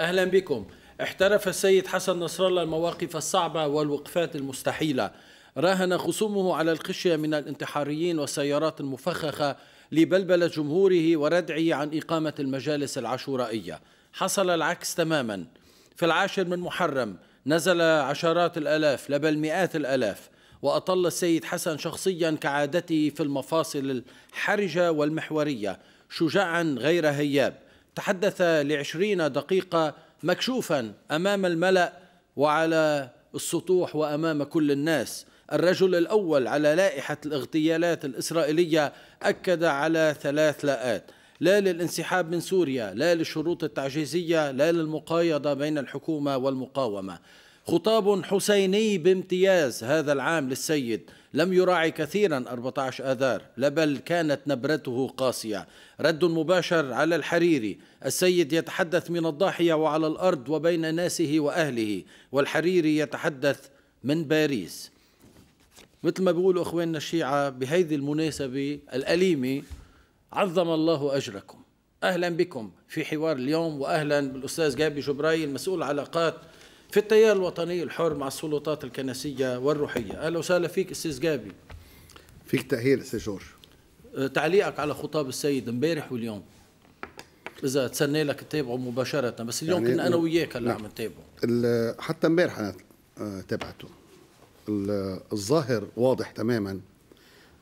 أهلا بكم احترف السيد حسن نصر الله المواقف الصعبة والوقفات المستحيلة راهن خصومه على الخشية من الانتحاريين والسيارات المفخخة لبلبلة جمهوره وردعه عن إقامة المجالس العشورائيه حصل العكس تماما في العاشر من محرم نزل عشرات الآلاف بل مئات الآلاف وأطل السيد حسن شخصيا كعادته في المفاصل الحرجة والمحورية شجاعا غير هياب تحدث لعشرين دقيقة مكشوفا أمام الملأ وعلى السطوح وأمام كل الناس الرجل الأول على لائحة الاغتيالات الإسرائيلية أكد على ثلاث لاءات لا للانسحاب من سوريا لا للشروط التعجيزية لا للمقايضة بين الحكومة والمقاومة خطاب حسيني بامتياز هذا العام للسيد لم يراعي كثيرا 14 آذار لا بل كانت نبرته قاسية رد مباشر على الحريري السيد يتحدث من الضاحية وعلى الأرض وبين ناسه وأهله والحريري يتحدث من باريس مثل ما بيقولوا اخواننا الشيعه بهذه المناسبه الاليمه عظم الله اجركم اهلا بكم في حوار اليوم واهلا بالاستاذ جابي جبرائيل مسؤول علاقات في التيار الوطني الحر مع السلطات الكنسيه والروحيه اهلا وسهلا فيك استاذ جابي فيك تاهيل استاذ جورج أه، تعليقك على خطاب السيد امبارح واليوم اذا تسنى لك تتابعه مباشره بس اليوم يعني كنا انا وياك هلا نعم. عم نتابعه حتى امبارح انا أه، تابعته الظاهر واضح تماما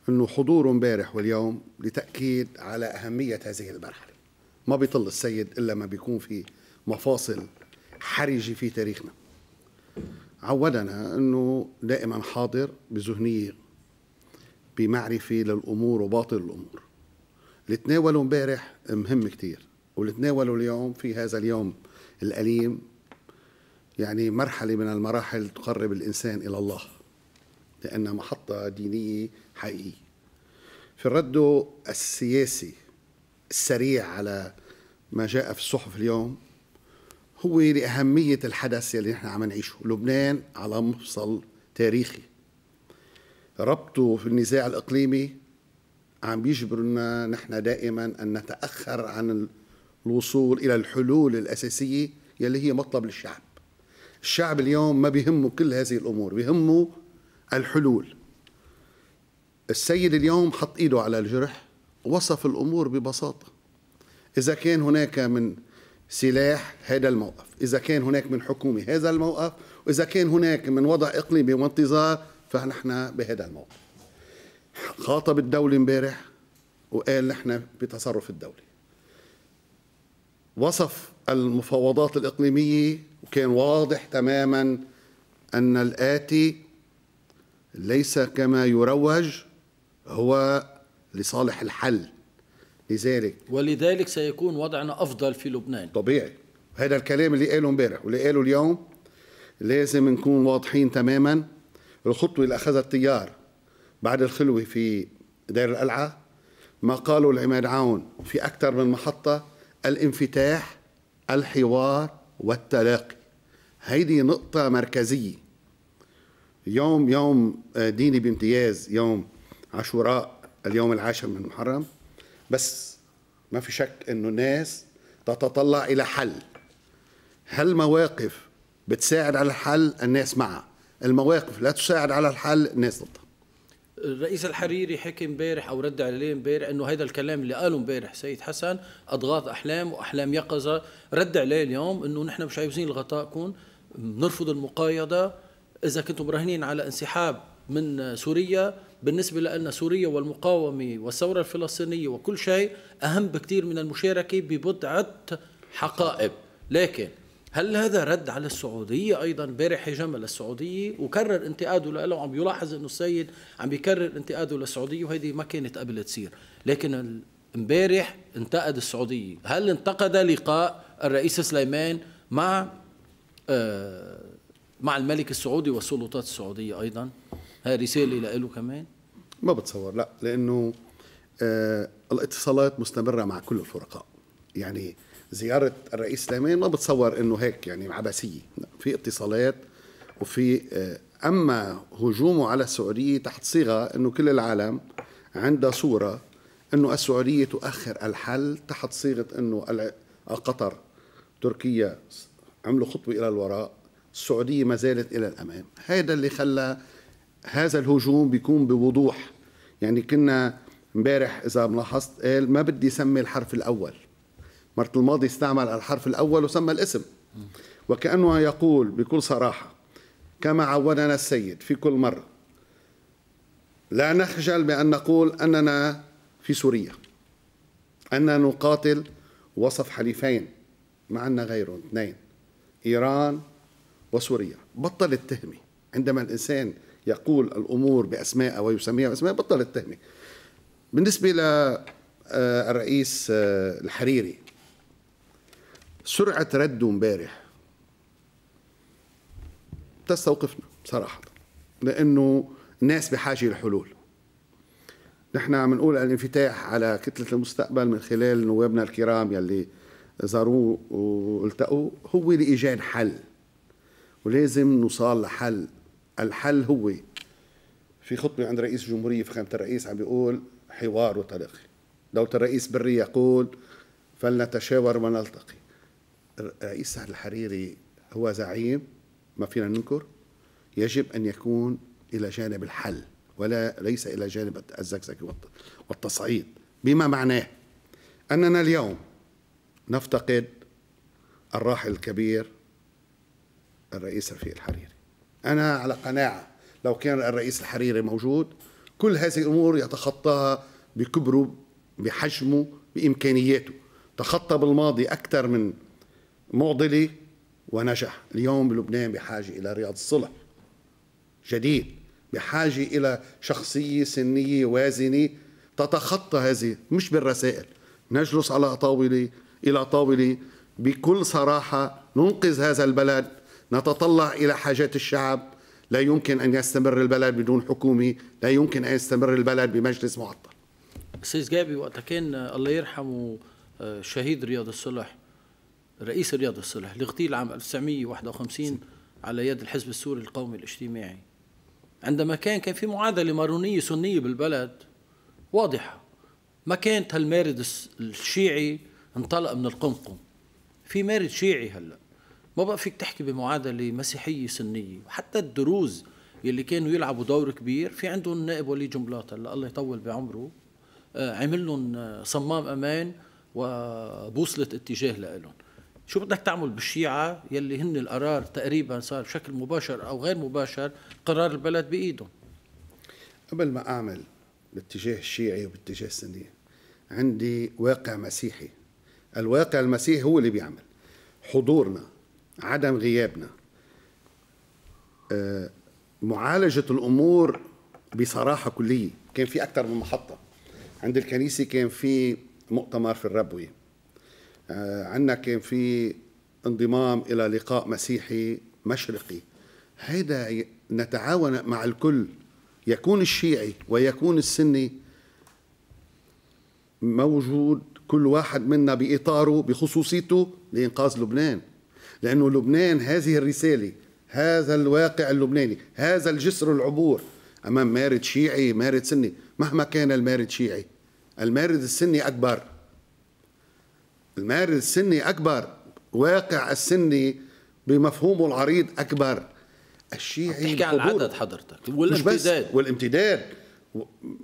انه حضوره امبارح واليوم لتاكيد على اهميه هذه المرحله ما بيطل السيد الا ما بيكون في مفاصل حرجة في تاريخنا عودنا أنه دائما حاضر بذهنية بمعرفة للأمور وباطل الأمور اللي تناولوا امبارح مهم كتير واللي تناولوا اليوم في هذا اليوم الأليم يعني مرحلة من المراحل تقرب الإنسان إلى الله لأنها محطة دينية حقيقية في الرد السياسي السريع على ما جاء في الصحف اليوم هو لأهمية الحدث اللي نحن عم نعيشه لبنان على مفصل تاريخي ربطه في النزاع الإقليمي عم بيجبرنا نحن دائما أن نتأخر عن الوصول إلى الحلول الأساسية يلي هي مطلب للشعب الشعب اليوم ما بيهمه كل هذه الأمور بيهمه الحلول السيد اليوم حط إيده على الجرح وصف الأمور ببساطة إذا كان هناك من سلاح هذا الموقف إذا كان هناك من حكومة هذا الموقف وإذا كان هناك من وضع إقليمي وانتظار فنحن بهذا الموقف خاطب الدولة امبارح وقال نحن بتصرف الدولة وصف المفاوضات الإقليمية وكان واضح تماما أن الآتي ليس كما يروج هو لصالح الحل لذلك ولذلك سيكون وضعنا أفضل في لبنان طبيعي هذا الكلام اللي قاله امبارح واللي قاله اليوم لازم نكون واضحين تماما الخطوة اللي أخذها التيار بعد الخلوة في دير القلعة ما قاله العماد عون في أكثر من محطة الانفتاح الحوار والتلاقي هيدي نقطة مركزية يوم يوم آه، ديني بامتياز يوم عاشوراء اليوم العاشر من محرم بس ما في شك انه الناس تتطلع الى حل هل مواقف بتساعد على الحل الناس معها المواقف لا تساعد على الحل الناس ضدها الرئيس الحريري حكي امبارح او رد عليه امبارح انه هذا الكلام اللي قاله امبارح سيد حسن اضغاث احلام واحلام يقظه رد عليه اليوم انه نحن مش عايزين يكون بنرفض المقايضه اذا كنتم مراهنين على انسحاب من سوريا بالنسبة لنا سوريا والمقاومة والثورة الفلسطينية وكل شيء أهم بكثير من المشاركة ببضعة حقائب لكن هل هذا رد على السعودية أيضا بارح جمل السعودية وكرر انتقاده له وعم يلاحظ أنه السيد عم يكرر انتقاده للسعودية وهذه ما كانت قبل تصير لكن امبارح انتقد السعودية هل انتقد لقاء الرئيس سليمان مع آه مع الملك السعودي والسلطات السعودية أيضا هاي رساله له كمان ما بتصور لا لانه آه الاتصالات مستمره مع كل الفرقاء يعني زياره الرئيس سليمان ما بتصور انه هيك يعني عبثيه في اتصالات وفي آه اما هجومه على السعوديه تحت صيغه انه كل العالم عندها صوره انه السعوديه تؤخر الحل تحت صيغه انه آه، قطر تركيا عملوا خطوه الى الوراء السعوديه ما زالت الى الامام هذا اللي خلى هذا الهجوم بيكون بوضوح يعني كنا امبارح اذا ملاحظت قال ما بدي سمي الحرف الاول مرة الماضي استعمل الحرف الاول وسمى الاسم وكانه يقول بكل صراحه كما عودنا السيد في كل مره لا نخجل بان نقول اننا في سوريا اننا نقاتل وصف حليفين ما عندنا غيرهم اثنين ايران وسوريا بطل التهمه عندما الانسان يقول الأمور بأسمائها ويسميها بأسمائها بطلت تهمة بالنسبة للرئيس آه، آه، الحريري سرعة رده امبارح تستوقفنا صراحة لأنه الناس بحاجة لحلول نحن عم نقول الانفتاح على كتلة المستقبل من خلال نوابنا الكرام يلي زاروه والتقوا هو لإيجاد حل ولازم نوصل لحل الحل هو في خطبة عند رئيس الجمهورية في خيمة الرئيس عم بيقول حوار وتلاقي لو الرئيس بري يقول فلنتشاور ونلتقي رئيس سهل الحريري هو زعيم ما فينا ننكر يجب أن يكون إلى جانب الحل ولا ليس إلى جانب الزكزك والتصعيد بما معناه أننا اليوم نفتقد الراحل الكبير الرئيس رفيق الحريري أنا على قناعة لو كان الرئيس الحريري موجود كل هذه الأمور يتخطاها بكبره بحجمه بإمكانياته تخطى بالماضي أكثر من معضلة ونجح اليوم لبنان بحاجة إلى رياض الصلح جديد بحاجة إلى شخصية سنية وازنة تتخطى هذه مش بالرسائل نجلس على طاولة إلى طاولة بكل صراحة ننقذ هذا البلد نتطلع إلى حاجات الشعب لا يمكن أن يستمر البلد بدون حكومة لا يمكن أن يستمر البلد بمجلس معطل أستاذ جابي وقت كان آه، الله يرحمه آه، شهيد رياض الصلح رئيس رياض الصلح اغتيل عام 1951 على يد الحزب السوري القومي الاجتماعي عندما كان كان في معادله مارونيه سنيه بالبلد واضحه ما كانت هالمارد الشيعي انطلق من القمقم في مارد شيعي هلا ما بقى فيك تحكي بمعادله مسيحيه سنيه وحتى الدروز يلي كانوا يلعبوا دور كبير في عندهم النائب وليد جملاط هلا الله يطول بعمره آه، عمل لهم آه، صمام امان وبوصله اتجاه لهم شو بدك تعمل بالشيعة يلي هن القرار تقريبا صار بشكل مباشر أو غير مباشر قرار البلد بإيدهم قبل ما أعمل باتجاه الشيعي وباتجاه السني عندي واقع مسيحي الواقع المسيحي هو اللي بيعمل حضورنا عدم غيابنا آه، معالجة الأمور بصراحة كلية كان في أكثر من محطة عند الكنيسة كان في مؤتمر في الربوي آه، عندنا كان في انضمام إلى لقاء مسيحي مشرقي هيدا نتعاون مع الكل يكون الشيعي ويكون السني موجود كل واحد منا بإطاره بخصوصيته لإنقاذ لبنان لأنه لبنان هذه الرسالة هذا الواقع اللبناني هذا الجسر العبور أمام مارد شيعي مارد سني مهما كان المارد شيعي المارد السني أكبر المارد السني أكبر واقع السني بمفهومه العريض أكبر الشيعي تحكي عن العدد حضرتك والامتداد والامتداد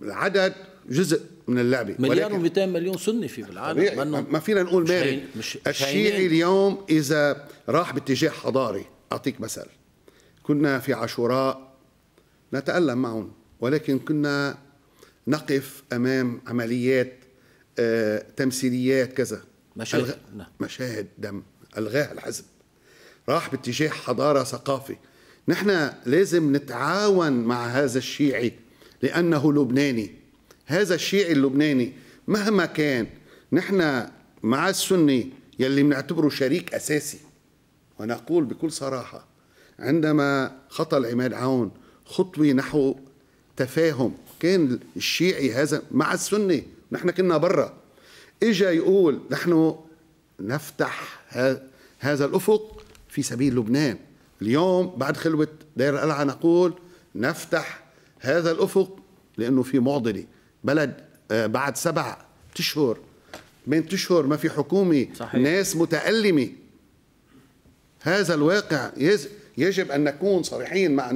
العدد جزء من اللعبه مليار و200 مليون سني في بالعالم ما فينا نقول مارد مش الشيعي اليوم اذا راح باتجاه حضاري اعطيك مثل كنا في عاشوراء نتالم معهم ولكن كنا نقف امام عمليات آه، تمثيليات كذا مشاهد الغ... نعم. مشاهد دم الغاها الحزب راح باتجاه حضاره ثقافي نحن لازم نتعاون مع هذا الشيعي لانه لبناني هذا الشيعي اللبناني مهما كان نحن مع السني يلي بنعتبره شريك أساسي ونقول بكل صراحة عندما خطى العماد عون خطوة نحو تفاهم كان الشيعي هذا مع السني نحن كنا برا اجا يقول نحن نفتح هذا الافق في سبيل لبنان اليوم بعد خلوه دير القلعه نقول نفتح هذا الافق لانه في معضله بلد آه، بعد سبع اشهر ثمان اشهر ما في حكومه صحيح. ناس متالمه هذا الواقع يجب ان نكون صريحين مع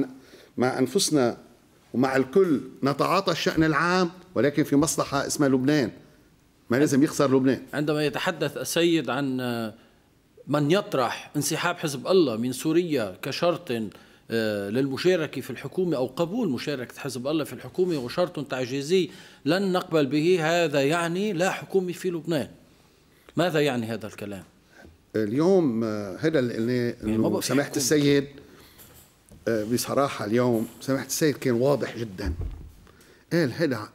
مع انفسنا ومع الكل نتعاطى الشان العام ولكن في مصلحه اسمها لبنان ما لازم يخسر لبنان عندما يتحدث السيد عن آه، من يطرح انسحاب حزب الله من سوريا كشرط آه، للمشاركة في الحكومة أو قبول مشاركة حزب الله في الحكومة وشرط تعجيزي لن نقبل به هذا يعني لا حكومة في لبنان ماذا يعني هذا الكلام؟ اليوم آه، هذا اللي قلناه يعني انه سماحه السيد آه، بصراحه اليوم سماحه السيد كان واضح جدا قال هذا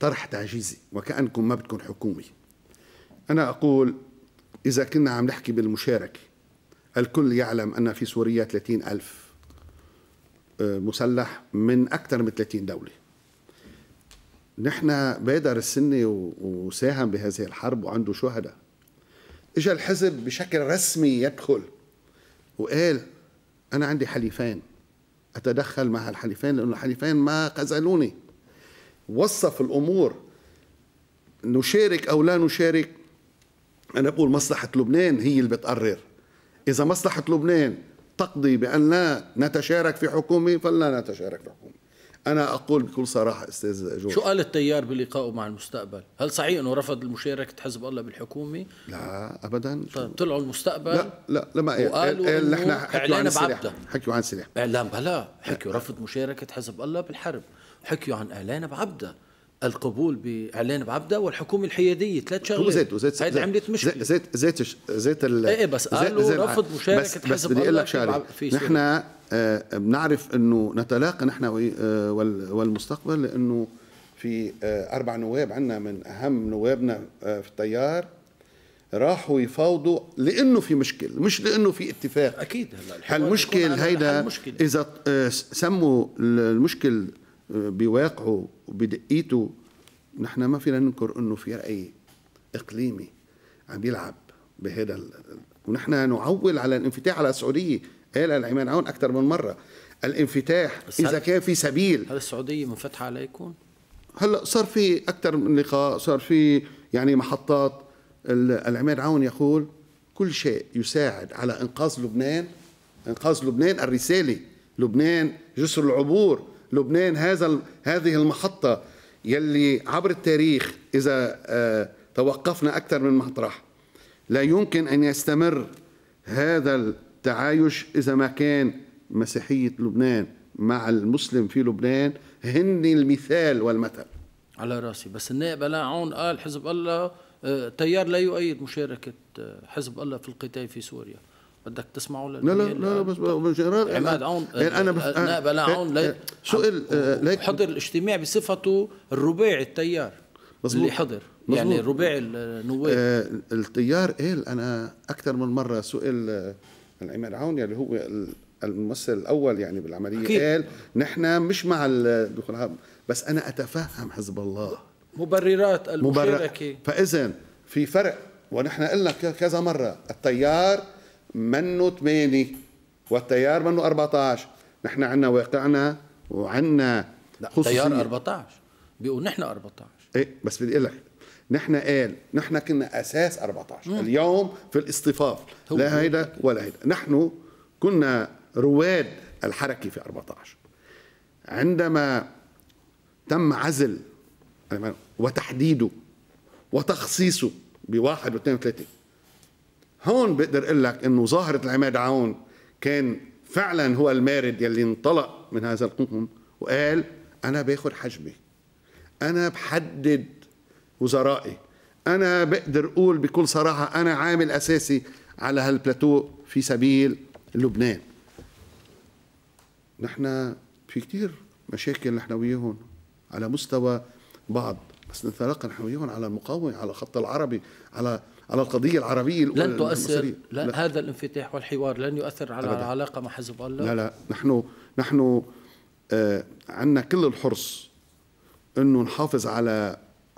طرح تعجيزي وكانكم ما بدكم حكومه انا اقول اذا كنا عم نحكي بالمشاركه الكل يعلم أن في سوريا 30 ألف آه، مسلح من أكثر من 30 دولة نحن بادر السني وساهم بهذه الحرب وعنده شهداء اجى الحزب بشكل رسمي يدخل وقال انا عندي حليفين اتدخل مع الحليفين لانه الحليفين ما خذلوني وصف الامور نشارك او لا نشارك انا بقول مصلحه لبنان هي اللي بتقرر إذا مصلحة لبنان تقضي بأن لا نتشارك في حكومة فلا نتشارك في حكومة أنا أقول بكل صراحة أستاذ جورج شو قال التيار بلقائه مع المستقبل؟ هل صحيح أنه رفض المشاركة حزب الله بالحكومة؟ لا أبدا طيب طلعوا المستقبل لا لا لما قال قال نحن حكيوا عن السلاح حكيوا عن السلاح إعلان بلا حكيوا رفض مشاركة حزب الله بالحرب حكيوا عن إعلان بعبده القبول باعلان بعبده والحكومه الحياديه ثلاث شغلات زيت وزيت هيدي عملت مشكله زيت زيت زيت ال ايه, إيه، بس قالوا زيت رفض مشاركه بس حزب بس بدي اقول لك شغله نحن آه، بنعرف انه نتلاقى نحن آه، والمستقبل لانه في آه، اربع نواب عندنا من اهم نوابنا في التيار راحوا يفاوضوا لانه في مشكل مش لانه في اتفاق اكيد هلا المشكل هيدا اذا سموا المشكل بواقعه وبدقيته نحن ما فينا ننكر انه في راي اقليمي عم يلعب بهذا ال... ونحن نعول على الانفتاح على السعوديه قال العماد عون اكثر من مره الانفتاح اذا كان في سبيل هل السعوديه منفتحه عليكم؟ هلا صار في اكثر من لقاء صار في يعني محطات العماد عون يقول كل شيء يساعد على انقاذ لبنان انقاذ لبنان الرساله لبنان جسر العبور لبنان هذا هذه المحطة يلي عبر التاريخ إذا آه، توقفنا أكثر من مطرح لا يمكن أن يستمر هذا التعايش إذا ما كان مسيحية لبنان مع المسلم في لبنان هن المثال والمثل على راسي بس النائب عون قال حزب الله آه، تيار لا يؤيد مشاركة آه، حزب الله في القتال في سوريا بدك تسمعه لا لا لا بس جيرار عماد عون يعني انا بس نائب عون سئل ليك حضر الاجتماع بصفته الرباعي التيار مزبوط. اللي حضر مزبوط. يعني الرباعي النواب آه التيار قال إيه، انا اكثر من مره سئل عن آه، عماد عون اللي يعني هو الممثل الاول يعني بالعمليه أكيد. قال نحن مش مع الدخول بس انا اتفهم حزب الله مبررات المشاركه مبرر. فاذا في فرق ونحن قلنا كذا مره التيار منه 8 والتيار منه 14 نحن عندنا واقعنا وعندنا تيار 14 بيقول نحن 14 ايه بس بدي اقول لك نحن قال نحن كنا اساس 14 مم. اليوم في الاصطفاف لا هيدا ولا هيدا نحن كنا رواد الحركه في 14 عندما تم عزل وتحديده وتخصيصه بواحد واثنين وثلاثه هون بقدر اقول لك انه ظاهره العماد عون كان فعلا هو المارد يلي انطلق من هذا القوم وقال انا باخذ حجمي انا بحدد وزرائي انا بقدر اقول بكل صراحه انا عامل اساسي على هالبلاتو في سبيل لبنان نحن في كثير مشاكل نحن وياهم على مستوى بعض بس نتلاقى نحن وياهم على المقاومه على الخط العربي على على القضية العربية لن تؤثر لا, لا هذا الانفتاح والحوار لن يؤثر على العلاقة مع حزب الله لا لا نحن نحن آه عندنا كل الحرص انه نحافظ على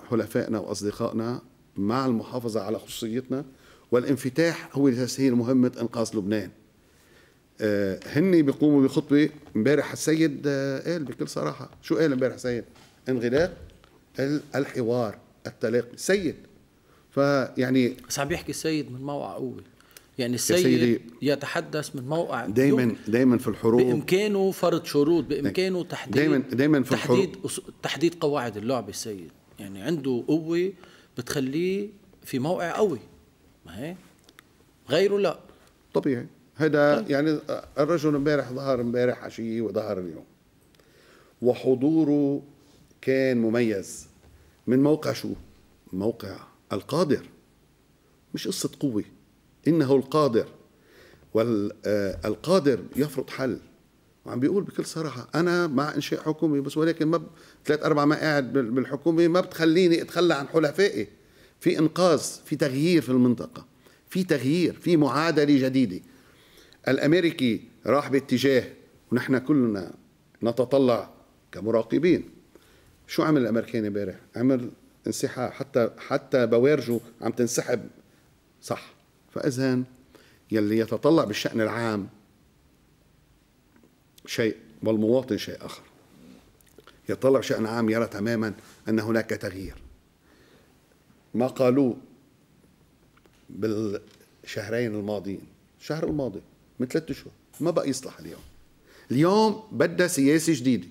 حلفائنا واصدقائنا مع المحافظة على خصوصيتنا والانفتاح هو تسهيل مهمة انقاذ لبنان آه هن بيقوموا بخطوة امبارح السيد آه قال بكل صراحة شو قال امبارح السيد انغلاق الحوار التلاقي سيد فيعني بس عم بيحكي السيد من موقع قوي يعني السيد يتحدث من موقع دائما دائما في الحروب بامكانه فرض شروط بامكانه تحديد دائما دائما في الحروب تحديد تحديد قواعد اللعبه السيد يعني عنده قوه بتخليه في موقع قوي ما هي غيره لا طبيعي هذا طيب. يعني الرجل امبارح ظهر امبارح عشيه وظهر اليوم وحضوره كان مميز من موقع شو؟ موقع القادر مش قصة قوة إنه القادر والقادر آه، يفرض حل وعم بيقول بكل صراحة أنا مع إنشاء حكومي بس ولكن ما ثلاث أربع ما قاعد بالحكومة ما بتخليني أتخلى عن حلفائي في إنقاذ في تغيير في المنطقة في تغيير في معادلة جديدة الأمريكي راح باتجاه ونحن كلنا نتطلع كمراقبين شو عمل الأمريكان امبارح؟ عمل انسحاب حتى حتى بوارجه عم تنسحب صح فاذا يلي يتطلع بالشان العام شيء والمواطن شيء اخر يتطلع بالشان عام يرى تماما ان هناك تغيير ما قالوه بالشهرين الماضيين الشهر الماضي من ثلاثة اشهر ما بقى يصلح اليوم اليوم بدها سياسه جديده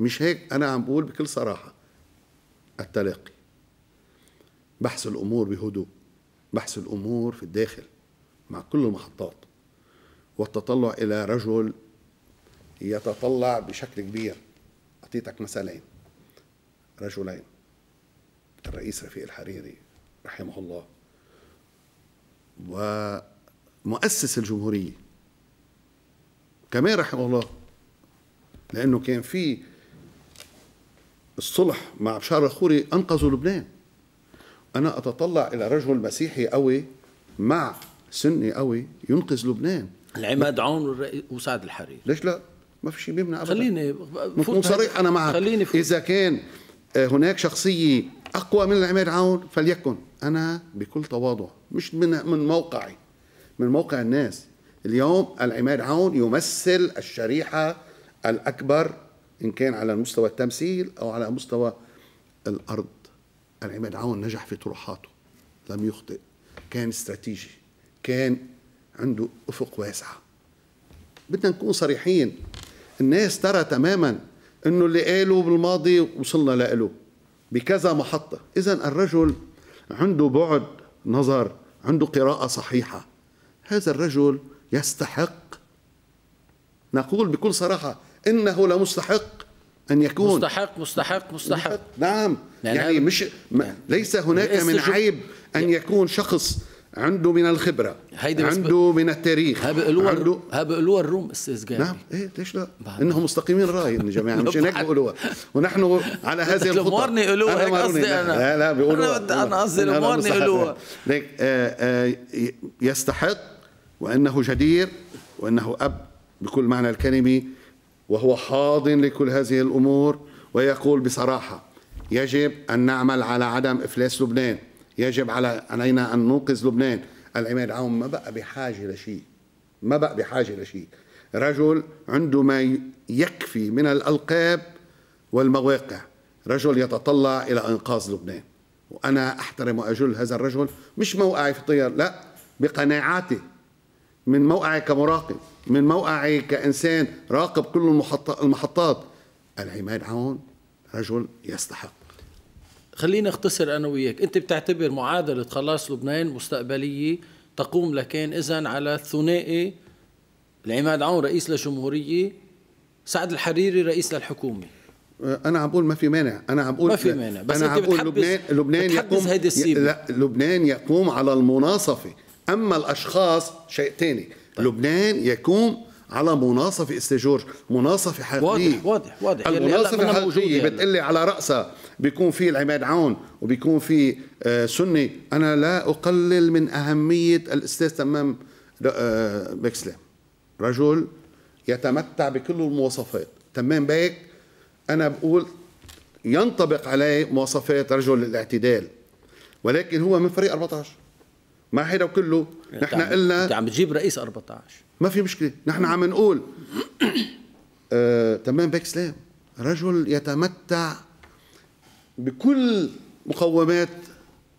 مش هيك انا عم بقول بكل صراحه التلاقي بحث الأمور بهدوء بحث الأمور في الداخل مع كل المحطات والتطلع إلى رجل يتطلع بشكل كبير أعطيتك مثلين رجلين الرئيس رفيق الحريري رحمه الله ومؤسس الجمهورية كمان رحمه الله لأنه كان في الصلح مع بشار الخوري أنقذوا لبنان أنا أتطلع إلى رجل مسيحي قوي مع سني قوي ينقذ لبنان العماد عون وسعد الحريري ليش لا؟ ما في شيء بيمنع ابدا خليني نكون صريح انا معك خليني فوت. اذا كان آه، هناك شخصيه اقوى من العماد عون فليكن انا بكل تواضع مش من من موقعي من موقع الناس اليوم العماد عون يمثل الشريحه الاكبر ان كان على مستوى التمثيل او على مستوى الارض العماد عون نجح في طروحاته لم يخطئ كان استراتيجي كان عنده افق واسع بدنا نكون صريحين الناس ترى تماما انه اللي قالوا بالماضي وصلنا لإله بكذا محطه اذا الرجل عنده بعد نظر عنده قراءه صحيحه هذا الرجل يستحق نقول بكل صراحه انه لمستحق ان يكون مستحق مستحق مستحق نعم, نعم. يعني, يعني مش ليس هناك من عيب ان يكون شخص عنده من الخبره هيدي عنده من التاريخ هبقلوها عنده هبقلوها الروم استاذ جابر نعم ايه ليش لا انهم مستقيمين الراي الجماعه مش هناك بيقولوها ونحن على هذه الخطه الامورني يقولوها هيك قصدي انا لا لا بيقولوها انا قصدي الامورني يقولوها ليك آه، آه، يستحق وانه جدير وانه اب بكل معنى الكلمه وهو حاضن لكل هذه الأمور ويقول بصراحة يجب أن نعمل على عدم إفلاس لبنان يجب على علينا أن ننقذ لبنان العماد عون ما بقى بحاجة لشيء ما بقى بحاجة لشيء رجل عنده ما يكفي من الألقاب والمواقع رجل يتطلع إلى إنقاذ لبنان وأنا أحترم وأجل هذا الرجل مش موقعي في الطيار لا بقناعاتي من موقعي كمراقب من موقعي كإنسان راقب كل المحطات العماد عون رجل يستحق خليني اختصر انا وياك انت بتعتبر معادله خلاص لبنان مستقبليه تقوم لكان اذا على الثنائي العماد عون رئيس للجمهوريه سعد الحريري رئيس للحكومه أه، انا عم بقول ما في مانع انا عم بقول ما في مانع بس انا عم بقول لبنان لبنان يقوم لا لبنان يقوم على المناصفه أما الأشخاص شيء ثاني طيب. لبنان يقوم على مناصفة استجور مناصفة حقيقية واضح واضح واضح المناصفة يعني الحقيقية بتقلي على رأسها بيكون في العماد عون وبيكون في آه، سني أنا لا أقلل من أهمية الأستاذ تمام آه، بكسلام رجل يتمتع بكل المواصفات تمام بيك أنا بقول ينطبق عليه مواصفات رجل الاعتدال ولكن هو من فريق 14 مع هيدا كله نحن قلنا انت عم بتجيب رئيس 14 ما في مشكله نحن عم نقول آه، تمام بيك سلام رجل يتمتع بكل مقومات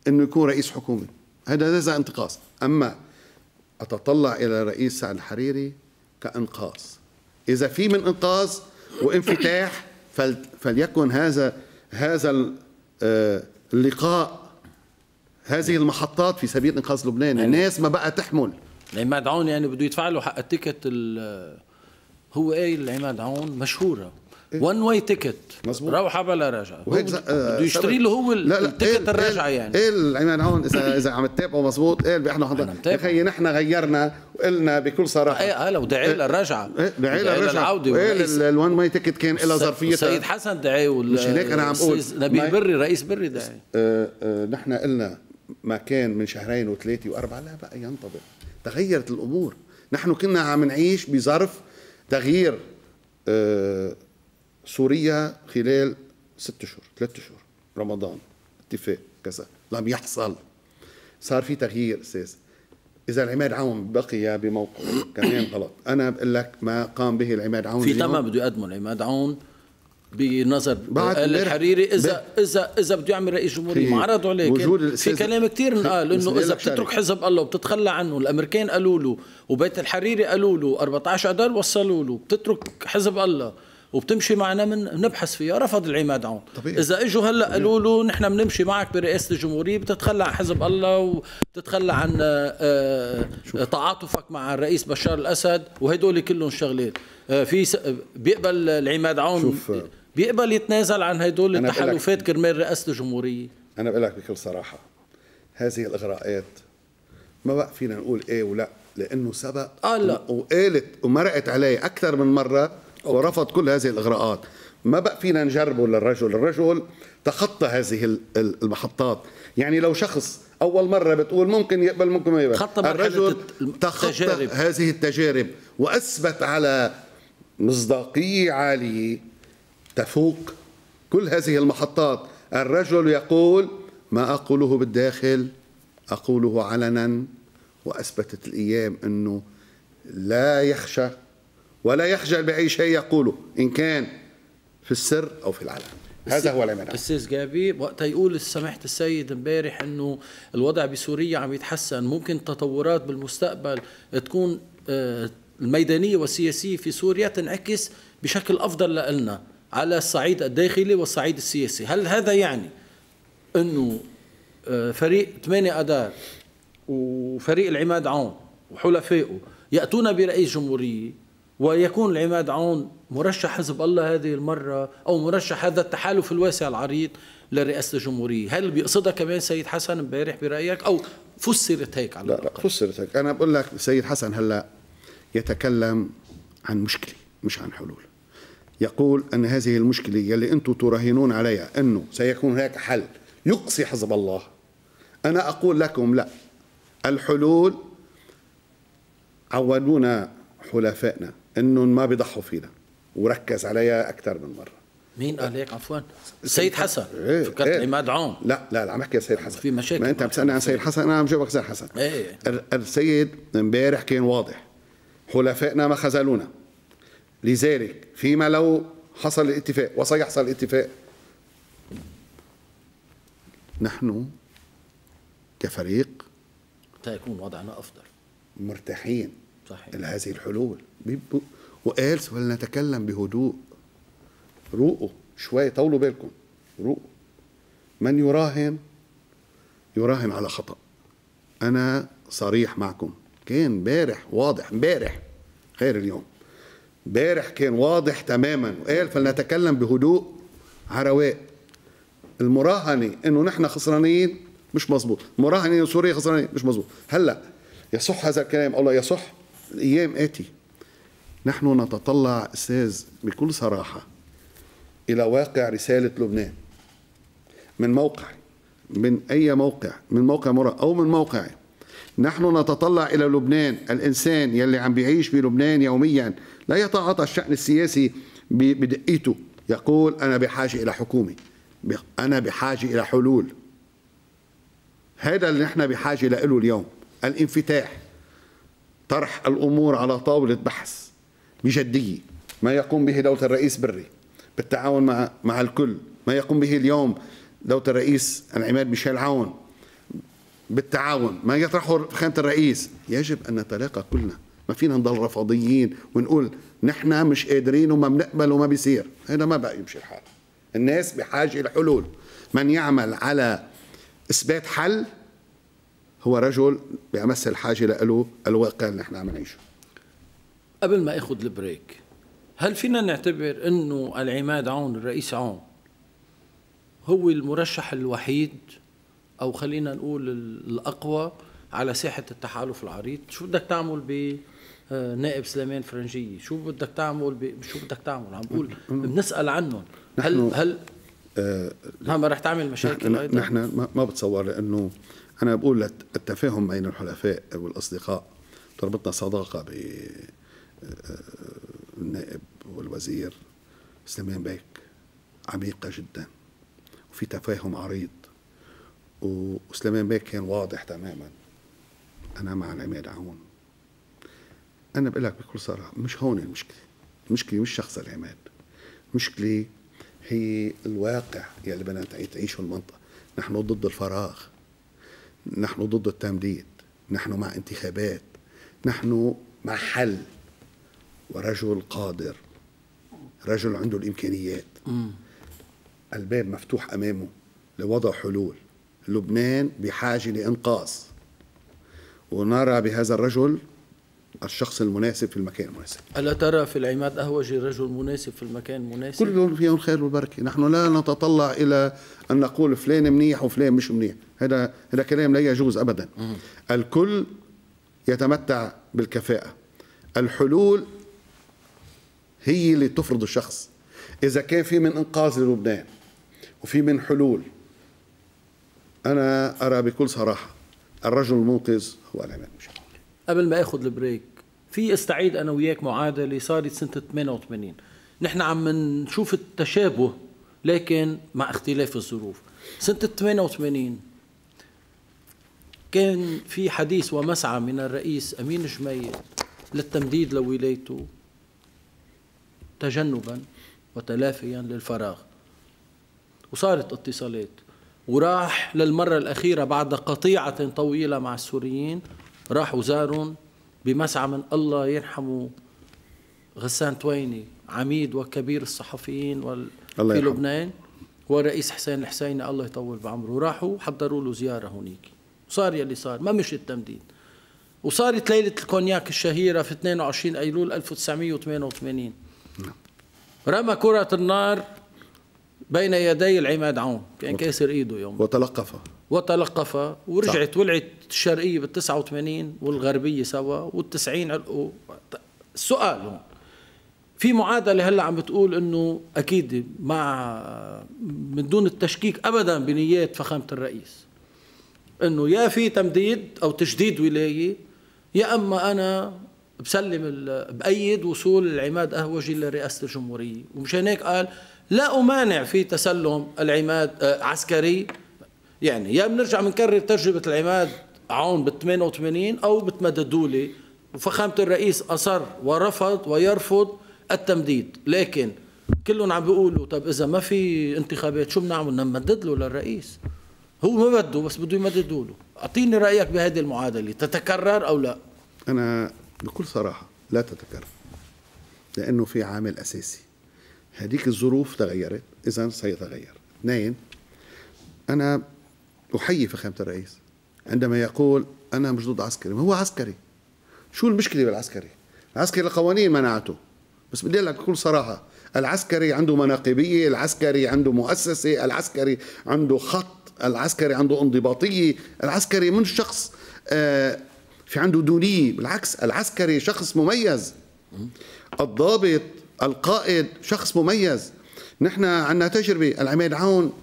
انه يكون رئيس حكومه هذا نزع انتقاص اما اتطلع الى رئيس سعد الحريري كانقاص اذا في من انقاص وانفتاح فليكن هذا هذا آه، اللقاء هذه نعم. المحطات في سبيل انقاذ لبنان يعني الناس ما بقى تحمل عماد عون يعني بده يدفع له حق التيكت هو قايل عماد عون مشهوره وان واي تيكت روحه بلا رجعه وهيك بده آه، يشتري له هو التيكت الرجعه يعني ايه عماد عون اذا اذا عم تتابعوا مزبوط قال احنا حضرنا يا اخي نحن غيرنا وقلنا بكل صراحه ايه لو دعي للرجعه إيه دعي للرجعه ايه قال الوان واي تيكت كان لها ظرفيه سيد حسن دعي مش هيك انا عم بقول نبيل بري رئيس بري دعي آه، آه، نحن قلنا ما كان من شهرين وثلاثة وأربعة لا بقى ينطبق تغيرت الأمور نحن كنا عم نعيش بظرف تغيير آه، سوريا خلال ست شهور ثلاث شهور رمضان اتفاق كذا لم يحصل صار في تغيير أساس اذا العماد عون بقي بموقع كمان غلط انا بقول لك ما قام به العماد عون في تمام بده يقدمه العماد عون بنظر الحريري اذا اذا اذا بده يعمل رئيس جمهوريه معرضوا عليه في كلام كثير انقال انه اذا بتترك حزب الله وبتتخلى عنه الامريكان قالوا له وبيت الحريري قالوا له 14 اذار وصلوا له بتترك حزب الله وبتمشي معنا من نبحث فيها رفض العماد عون طبيعي. اذا اجوا هلا قالوا له نحن بنمشي معك برئاسه الجمهوريه بتتخلى عن حزب الله وبتتخلى عن آه، آه، تعاطفك مع الرئيس بشار الاسد وهدول كلهم شغلات آه، في بيقبل العماد عون شوف. بيقبل يتنازل عن هدول التحالفات كرمال رئاسة الجمهورية أنا بقول لك بكل صراحة هذه الإغراءات ما بقى فينا نقول إيه ولا لأنه سبق آه لا. وقالت ومرقت عليه أكثر من مرة أوكي. ورفض كل هذه الإغراءات ما بقى فينا نجربه للرجل الرجل تخطى هذه المحطات يعني لو شخص اول مره بتقول ممكن يقبل ممكن ما يقبل خطى الرجل تخطى التجارب. هذه التجارب واثبت على مصداقيه عاليه تفوق كل هذه المحطات الرجل يقول ما أقوله بالداخل أقوله علنا وأثبتت الأيام أنه لا يخشى ولا يخجل بأي شيء يقوله إن كان في السر أو في العلن هذا هو العمل استاذ جابي وقت يقول سماحه السيد امبارح انه الوضع بسوريا عم يتحسن ممكن تطورات بالمستقبل تكون آه، الميدانيه والسياسيه في سوريا تنعكس بشكل افضل لنا على الصعيد الداخلي والصعيد السياسي هل هذا يعني أنه آه، فريق 8 أدار وفريق العماد عون وحلفائه يأتون برئيس جمهورية ويكون العماد عون مرشح حزب الله هذه المرة أو مرشح هذا التحالف الواسع العريض لرئاسة الجمهورية هل بيقصدها كمان سيد حسن امبارح برأيك أو فسرت هيك على لا, لا فسرت هيك أنا بقول لك سيد حسن هلأ يتكلم عن مشكلة مش عن حلول يقول أن هذه المشكلة يلي أنتم تراهنون عليها أنه سيكون هناك حل يقصي حزب الله أنا أقول لكم لا الحلول عودونا حلفائنا أنهم ما بيضحوا فينا وركز عليها أكثر من مرة مين قال هيك عفوا؟ السيد حسن إيه فكرت إيه عماد عون لا لا عم بحكي السيد حسن في مشاكل ما انت عم تسالني عن السيد حسن انا عم جاوبك السيد حسن ايه السيد امبارح كان واضح حلفائنا ما خذلونا لذلك فيما لو حصل الاتفاق وسيحصل الاتفاق نحن كفريق سيكون وضعنا افضل مرتاحين صحيح لهذه الحلول وقال ولنتكلم بهدوء روقوا شوية طولوا بالكم روقوا من يراهن يراهن على خطأ أنا صريح معكم كان بارح واضح امبارح غير اليوم امبارح كان واضح تماما وقال فلنتكلم بهدوء عرواء المراهنه انه نحن خسرانين مش مزبوط مراهنه انه سوريا خسرانين مش مزبوط هلا يصح هذا الكلام او لا يصح الايام اتي نحن نتطلع استاذ بكل صراحه الى واقع رساله لبنان من موقع من اي موقع من موقع مرا او من موقعي نحن نتطلع الى لبنان الانسان يلي عم بيعيش بلبنان يوميا لا يتعاطى الشأن السياسي بدقيته يقول أنا بحاجة إلى حكومة أنا بحاجة إلى حلول هذا اللي نحن بحاجة له اليوم الانفتاح طرح الأمور على طاولة بحث بجدية ما يقوم به دولة الرئيس بري بالتعاون مع مع الكل ما يقوم به اليوم دولة الرئيس العماد ميشيل عون بالتعاون ما يطرحه خيمة الرئيس يجب أن نتلاقى كلنا ما فينا نضل رفضيين ونقول نحن مش قادرين وما بنقبل وما بيصير هذا ما بقى يمشي الحال الناس بحاجه لحلول من يعمل على اثبات حل هو رجل بيمثل حاجه له الواقع اللي نحن عم نعيشه قبل ما اخذ البريك هل فينا نعتبر انه العماد عون الرئيس عون هو المرشح الوحيد او خلينا نقول الاقوى على ساحه التحالف العريض شو بدك تعمل ب آه، نائب سليمان فرنجيه شو بدك تعمل شو بدك تعمل عم بقول بنسال عنهم هل هل آه رح تعمل مشاكل نحن, أيضا؟ نحن ما بتصور لانه انا بقول التفاهم بين الحلفاء والاصدقاء تربطنا صداقه ب آه، النائب والوزير سليمان بيك عميقه جدا وفي تفاهم عريض وسليمان بيك كان واضح تماما انا مع العماد عون انا بقول لك بكل صراحه مش هون المشكله المشكله مش شخص العماد المشكله هي الواقع يلي بدنا تعيشه المنطقه نحن ضد الفراغ نحن ضد التمديد نحن مع انتخابات نحن مع حل ورجل قادر رجل عنده الامكانيات الباب مفتوح امامه لوضع حلول لبنان بحاجه لانقاذ ونرى بهذا الرجل الشخص المناسب في المكان المناسب ألا ترى في العماد أهوج رجل مناسب في المكان المناسب؟ كل يوم فيهم خير وبركة نحن لا نتطلع إلى أن نقول فلان منيح وفلان مش منيح هذا هذا كلام لا يجوز أبدا مم. الكل يتمتع بالكفاءة الحلول هي اللي تفرض الشخص إذا كان في من إنقاذ للبنان وفي من حلول أنا أرى بكل صراحة الرجل المنقذ هو العماد مشعل قبل ما اخذ البريك في استعيد انا وياك معادله صارت سنه 88 نحن عم نشوف التشابه لكن مع اختلاف الظروف سنه 88 كان في حديث ومسعى من الرئيس امين جميل للتمديد لولايته تجنبا وتلافيا للفراغ وصارت اتصالات وراح للمرة الأخيرة بعد قطيعة طويلة مع السوريين راح وزارهم بمسعى من الله يرحمه غسان تويني عميد وكبير الصحفيين وال... الله في يرحمه. لبنان ورئيس حسين الحسيني الله يطول بعمره راحوا حضروا له زياره هونيك وصار يلي صار ما مشي التمديد وصارت ليله الكونياك الشهيره في 22 ايلول 1988 نعم. رمى كره النار بين يدي العماد عون كان كاسر ايده يوم وتلقفها وتلقفها ورجعت ولعت الشرقيه بال 89 والغربيه سوا وال 90 السؤال هون في معادله هلا عم بتقول انه اكيد مع من دون التشكيك ابدا بنيات فخامه الرئيس انه يا في تمديد او تجديد ولايه يا اما انا بسلم بايد وصول العماد اهوجي لرئاسه الجمهوريه ومشان هيك قال لا امانع في تسلم العماد آه، عسكري يعني يا بنرجع بنكرر تجربه العماد عون بال 88 او بتمددوا لي وفخامه الرئيس اصر ورفض ويرفض التمديد لكن كلهم عم بيقولوا طب اذا ما في انتخابات شو بنعمل بدنا نمدد له للرئيس هو ما بده بس بده يمددوا له اعطيني رايك بهذه المعادله تتكرر او لا انا بكل صراحه لا تتكرر لانه في عامل اساسي هذيك الظروف تغيرت اذا سيتغير اثنين انا أحيي فخامة الرئيس عندما يقول أنا مش ضد عسكري ما هو عسكري شو المشكلة بالعسكري العسكري القوانين منعته بس بدي لك بكل صراحة العسكري عنده مناقبية العسكري عنده مؤسسة العسكري عنده خط العسكري عنده انضباطية العسكري من شخص آه، في عنده دونية بالعكس العسكري شخص مميز الضابط القائد شخص مميز نحن عندنا تجربة العماد عون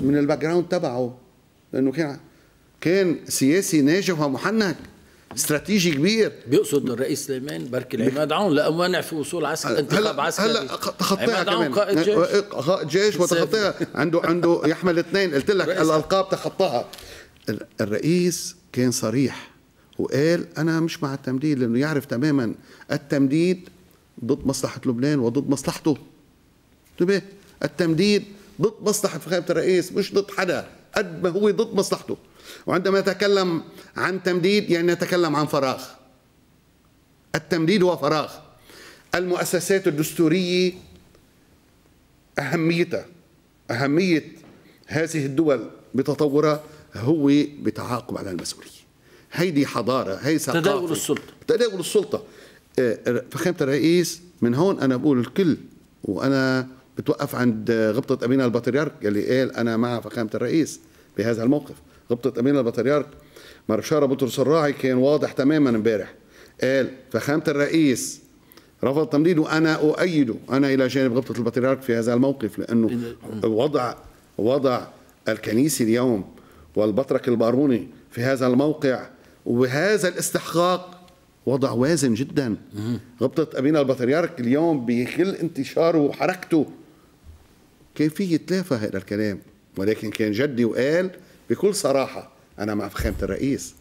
من الباك جراوند تبعه لانه كان كان سياسي ناجح ومحنك استراتيجي كبير بيقصد الرئيس سليمان بركي العماد عون لا مانع في وصول عسكري انتخاب عسكري هلا تخطيها كمان قائد جيش قائد إيه، جيش وتخطيها عنده عنده يحمل اثنين قلت لك الالقاب تخطاها الرئيس كان صريح وقال انا مش مع التمديد لانه يعرف تماما التمديد ضد مصلحه لبنان وضد مصلحته انتبه التمديد ضد مصلحه فخامه الرئيس مش ضد حدا قد ما هو ضد مصلحته وعندما نتكلم عن تمديد يعني نتكلم عن فراغ التمديد هو فراغ المؤسسات الدستورية أهميتها أهمية هذه الدول بتطورها هو بتعاقب على المسؤولية هيدي حضارة هي ثقافة تداول السلطة تداول السلطة آه، فخامة الرئيس من هون أنا بقول الكل وأنا بتوقف عند غبطة أمينة البطريرك يلي قال أنا مع فخامة الرئيس بهذا الموقف غبطة أمينة البطريرك مرشارة بطرس الراعي كان واضح تماما امبارح قال فخامة الرئيس رفض تمديده وأنا أؤيده أنا إلى جانب غبطة البطريرك في هذا الموقف لأنه وضع وضع الكنيسي اليوم والبطرك الباروني في هذا الموقع وبهذا الاستحقاق وضع وازن جدا غبطة أمينة البطريرك اليوم بكل انتشاره وحركته كان في يتلافى هذا الكلام ولكن كان جدي وقال بكل صراحه انا مع فخامه الرئيس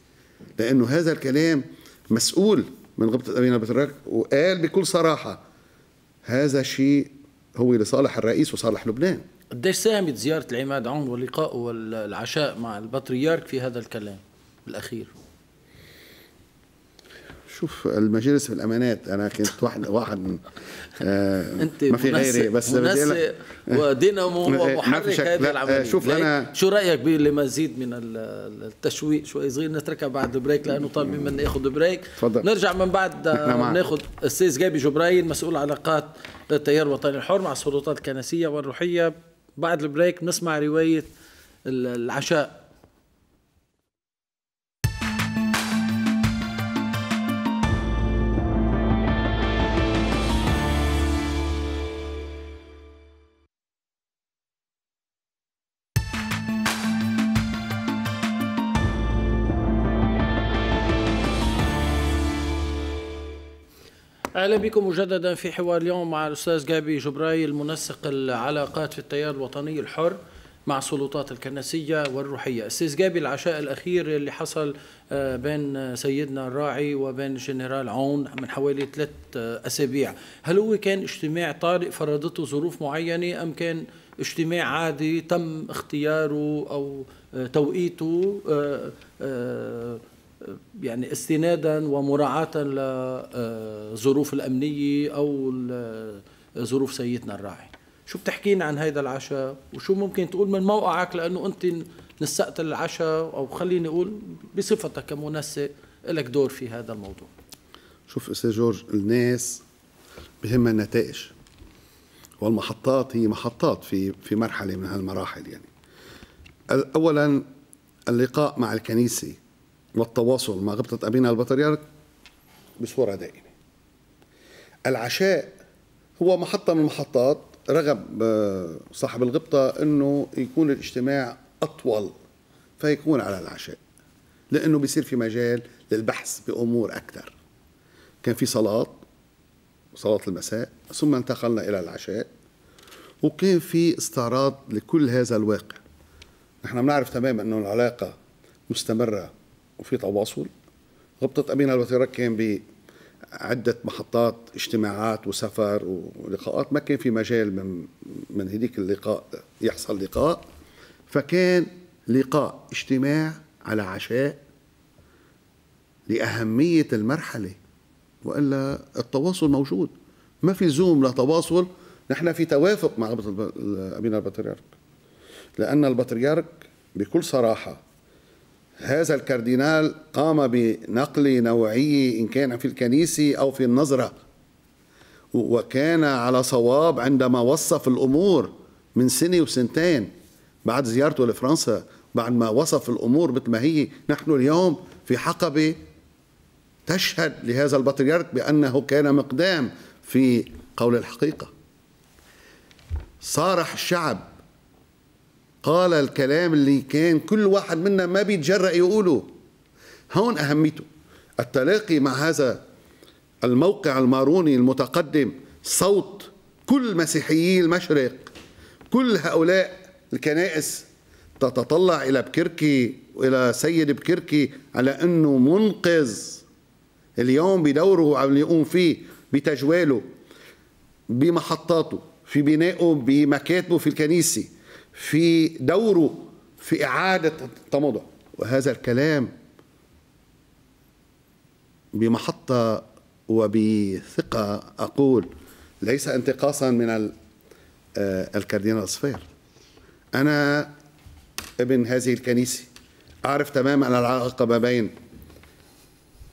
لانه هذا الكلام مسؤول من غبطه امين البتراك وقال بكل صراحه هذا شيء هو لصالح الرئيس وصالح لبنان قديش ساهمت زياره العماد عون ولقائه والعشاء مع البطريرك في هذا الكلام الاخير شوف المجالس في الامانات انا كنت واحد واحد آه، انت ما في غيري بس ودينامو ومحرك هذه آه، العمليه شوف انا شو رايك بمزيد من التشويق شوي صغير نتركها بعد البريك لانه طالبين منا ناخذ بريك تفضل نرجع من بعد آه، ناخذ استاذ جابي جبرائيل مسؤول علاقات التيار الوطني الحر مع السلطات الكنسيه والروحيه بعد البريك نسمع روايه العشاء اهلا بكم مجددا في حوار اليوم مع الاستاذ جابي جبراي المنسق العلاقات في التيار الوطني الحر مع السلطات الكنسية والروحية أستاذ جابي العشاء الأخير اللي حصل آه، بين سيدنا الراعي وبين الجنرال عون من حوالي ثلاث أسابيع هل هو كان اجتماع طارئ فرضته ظروف معينة أم كان اجتماع عادي تم اختياره أو آه، توقيته آه، يعني استنادا ومراعاة لظروف آه، الأمنية أو آه، ظروف سيدنا الراعي شو بتحكينا عن هذا العشاء وشو ممكن تقول من موقعك لأنه أنت نسقت العشاء أو خليني أقول بصفتك كمنسق لك دور في هذا الموضوع شوف أستاذ جورج الناس بهمها النتائج والمحطات هي محطات في في مرحلة من هالمراحل يعني أولا اللقاء مع الكنيسة والتواصل مع غبطة أبينا البطريرك بصورة دائمة العشاء هو محطة من المحطات رغب آه، صاحب الغبطة أنه يكون الاجتماع أطول فيكون على العشاء لأنه بيصير في مجال للبحث بأمور أكثر كان في صلاة صلاة المساء ثم انتقلنا إلى العشاء وكان في استعراض لكل هذا الواقع نحن بنعرف تماما أنه العلاقة مستمرة وفي تواصل غبطة أمين الوثيرة كان بعدة محطات اجتماعات وسفر ولقاءات ما كان في مجال من من هذيك اللقاء يحصل لقاء فكان لقاء اجتماع على عشاء لأهمية المرحلة وإلا التواصل موجود ما في زوم لتواصل نحن في توافق مع أمين البطريرك لأن البطريرك بكل صراحة هذا الكاردينال قام بنقل نوعي إن كان في الكنيسة أو في النظرة وكان على صواب عندما وصف الأمور من سنة وسنتين بعد زيارته لفرنسا بعد ما وصف الأمور مثل ما هي نحن اليوم في حقبة تشهد لهذا البطريرك بأنه كان مقدام في قول الحقيقة صارح الشعب قال الكلام اللي كان كل واحد منا ما بيتجرأ يقوله هون أهميته التلاقي مع هذا الموقع الماروني المتقدم صوت كل مسيحيي المشرق كل هؤلاء الكنائس تتطلع إلى بكركي وإلى سيد بكركي على أنه منقذ اليوم بدوره عم يقوم فيه بتجواله بمحطاته في بنائه بمكاتبه في الكنيسه في دوره في إعادة التموضع وهذا الكلام بمحطة وبثقة أقول ليس انتقاصا من آه، الكاردينال صفير أنا ابن هذه الكنيسة أعرف تماما العلاقة ما بين